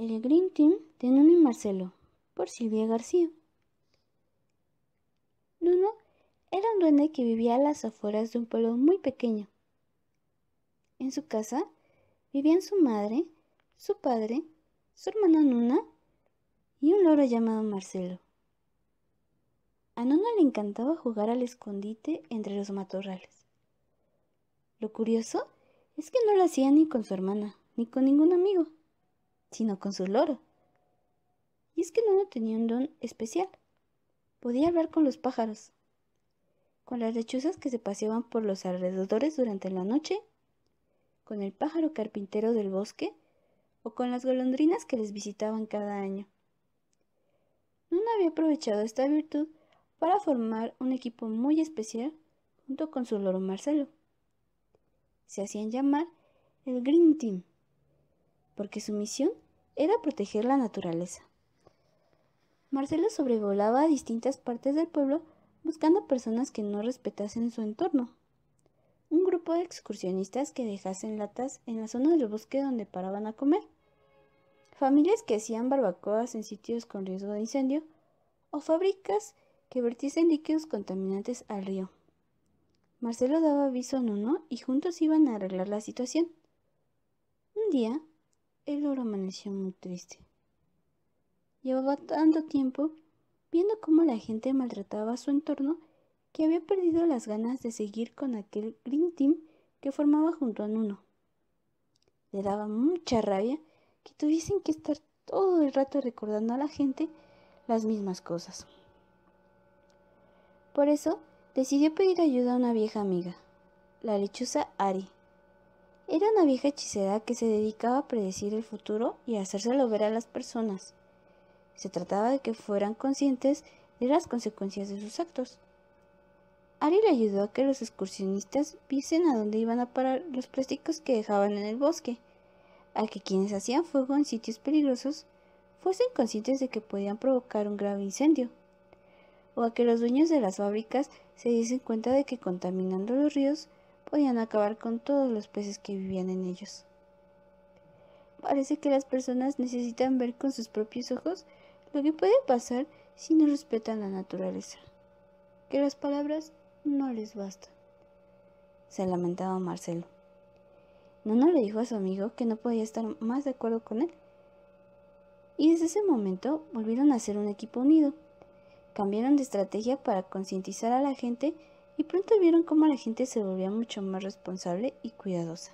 El Green Team de Nuno y Marcelo, por Silvia García. Nuno era un duende que vivía a las afueras de un pueblo muy pequeño. En su casa vivían su madre, su padre, su hermana Nuna y un loro llamado Marcelo. A Nuno le encantaba jugar al escondite entre los matorrales. Lo curioso es que no lo hacía ni con su hermana, ni con ningún amigo sino con su loro. Y es que Nuno tenía un don especial. Podía hablar con los pájaros, con las lechuzas que se paseaban por los alrededores durante la noche, con el pájaro carpintero del bosque o con las golondrinas que les visitaban cada año. Nuno había aprovechado esta virtud para formar un equipo muy especial junto con su loro Marcelo. Se hacían llamar el Green Team porque su misión era proteger la naturaleza. Marcelo sobrevolaba a distintas partes del pueblo buscando personas que no respetasen su entorno. Un grupo de excursionistas que dejasen latas en la zona del bosque donde paraban a comer. Familias que hacían barbacoas en sitios con riesgo de incendio o fábricas que vertiesen líquidos contaminantes al río. Marcelo daba aviso a uno y juntos iban a arreglar la situación. Un día, el lo amaneció muy triste. Llevaba tanto tiempo viendo cómo la gente maltrataba a su entorno que había perdido las ganas de seguir con aquel Green Team que formaba junto a Nuno. Le daba mucha rabia que tuviesen que estar todo el rato recordando a la gente las mismas cosas. Por eso decidió pedir ayuda a una vieja amiga, la lechuza Ari, era una vieja hechicera que se dedicaba a predecir el futuro y a hacérselo ver a las personas. Se trataba de que fueran conscientes de las consecuencias de sus actos. Ari le ayudó a que los excursionistas viesen a dónde iban a parar los plásticos que dejaban en el bosque, a que quienes hacían fuego en sitios peligrosos fuesen conscientes de que podían provocar un grave incendio, o a que los dueños de las fábricas se diesen cuenta de que contaminando los ríos podían acabar con todos los peces que vivían en ellos. Parece que las personas necesitan ver con sus propios ojos lo que puede pasar si no respetan la naturaleza, que las palabras no les bastan. Se lamentaba Marcelo. no le dijo a su amigo que no podía estar más de acuerdo con él. Y desde ese momento volvieron a ser un equipo unido. Cambiaron de estrategia para concientizar a la gente y pronto vieron cómo la gente se volvía mucho más responsable y cuidadosa.